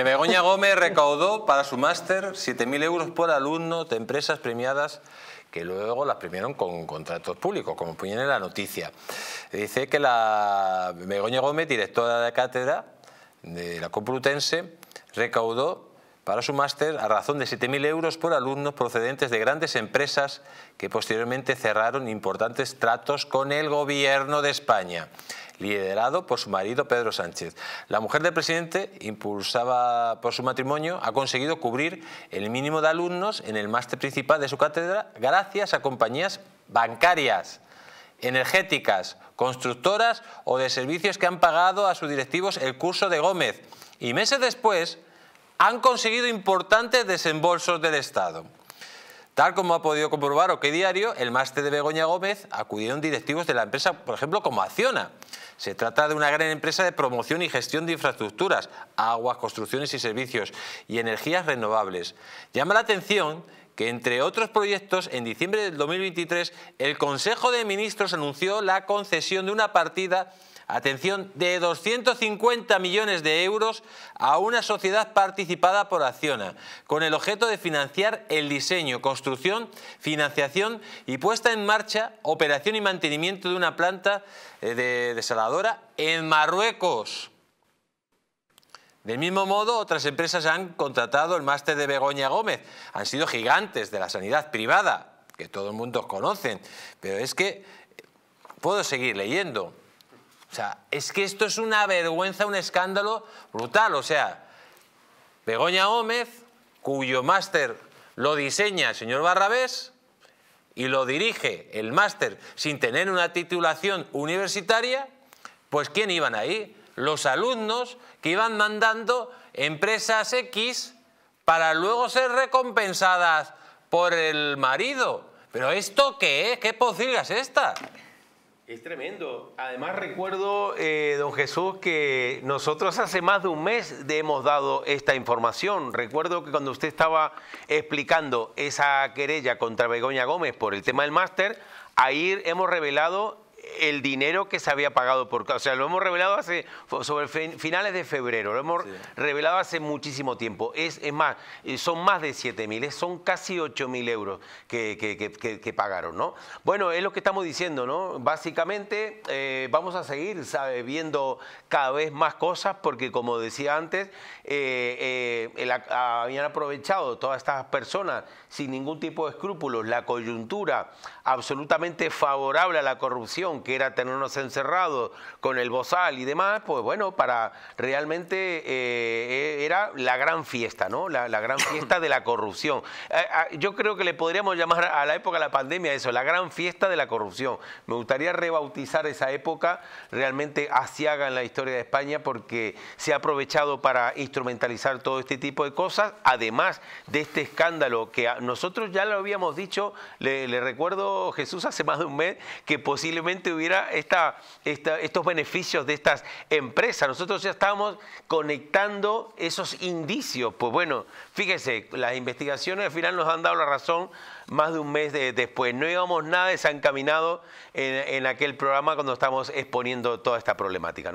Begoña Gómez recaudó para su máster 7.000 euros por alumno de empresas premiadas que luego las premiaron con contratos públicos, como ponían en la noticia. Dice que la Begoña Gómez, directora de cátedra de la Complutense, recaudó para su máster a razón de 7.000 euros por alumnos procedentes de grandes empresas que posteriormente cerraron importantes tratos con el gobierno de España liderado por su marido Pedro Sánchez. La mujer del presidente, impulsada por su matrimonio, ha conseguido cubrir el mínimo de alumnos en el máster principal de su cátedra gracias a compañías bancarias energéticas, constructoras o de servicios que han pagado a sus directivos el curso de Gómez. Y meses después han conseguido importantes desembolsos del Estado. Tal como ha podido comprobar OK Diario, el máster de Begoña Gómez acudieron directivos de la empresa, por ejemplo, como Acciona, se trata de una gran empresa de promoción y gestión de infraestructuras, aguas, construcciones y servicios y energías renovables. Llama la atención que, entre otros proyectos, en diciembre del 2023 el Consejo de Ministros anunció la concesión de una partida atención, de 250 millones de euros a una sociedad participada por Acciona, con el objeto de financiar el diseño, construcción, financiación y puesta en marcha, operación y mantenimiento de una planta eh, de desaladora en Marruecos. Del mismo modo, otras empresas han contratado el máster de Begoña Gómez. Han sido gigantes de la sanidad privada, que todo el mundo conoce. Pero es que puedo seguir leyendo. O sea, es que esto es una vergüenza, un escándalo brutal. O sea, Begoña Gómez, cuyo máster lo diseña el señor Barrabés y lo dirige el máster sin tener una titulación universitaria, pues ¿quién iban ahí? Los alumnos que iban mandando empresas X para luego ser recompensadas por el marido. ¿Pero esto qué es? ¿Qué pocilga esta? Es tremendo. Además recuerdo, eh, don Jesús, que nosotros hace más de un mes le hemos dado esta información. Recuerdo que cuando usted estaba explicando esa querella contra Begoña Gómez por el tema del máster, ahí hemos revelado el dinero que se había pagado por... O sea, lo hemos revelado hace sobre finales de febrero, lo hemos revelado hace muchísimo tiempo. Es, más, eh, son más de 7.000, son casi 8.000 mil euros que, pagaron, ¿no? Bueno, es lo que estamos diciendo, ¿no? Básicamente eh, vamos a seguir ¿sabe? viendo cada vez más cosas porque, como decía antes, eh, habían aprovechado todas estas personas sin ningún tipo de escrúpulos la coyuntura absolutamente favorable a la corrupción que era tenernos encerrados con el bozal y demás, pues bueno, para realmente eh, era la gran fiesta, ¿no? La, gran fiesta de la corrupción. Eh, eh, yo creo que le podríamos llamar a la época de la pandemia eso, la gran fiesta de la corrupción. Me gustaría rebautizar esa época realmente asiaga en la historia de España porque se ha aprovechado para instrumentalizar todo este tipo de cosas, además de este escándalo que nosotros ya lo habíamos dicho, le, le recuerdo Jesús hace más de un mes, que posiblemente hubiera estos beneficios de estas empresas. Nosotros ya estábamos conectando esos indicios. Pues bueno, fíjese, las investigaciones al final nos han dado la razón más de un mes después. No íbamos nada desencaminado en, en aquel programa cuando estamos exponiendo toda esta problemática,